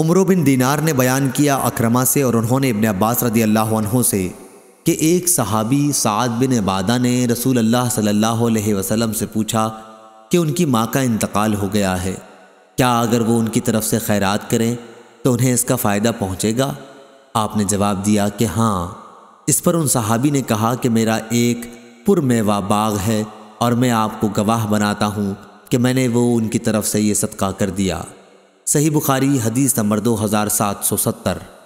उम्र बिन दीनार ने बयान किया अक्रमा से और उन्होंने इबन अब्बास रदी अल्लाह से कि एक सहाबी साद बिन इबादा ने रसूल अल्लाह सल्लल्लाहु अलैहि वसल्लम से पूछा कि उनकी माँ का इंतकाल हो गया है क्या अगर वो उनकी तरफ से खैरात करें तो उन्हें इसका फ़ायदा पहुँचेगा आपने जवाब दिया कि हाँ इस पर उन सहाबी ने कहा कि मेरा एक पुरमेवा बाग है और मैं आपको गवाह बनाता हूँ कि मैंने वो उनकी तरफ से ये सदका कर दिया सही बुखारी हदीस नंबर दो हज़ार सात सौ सत्तर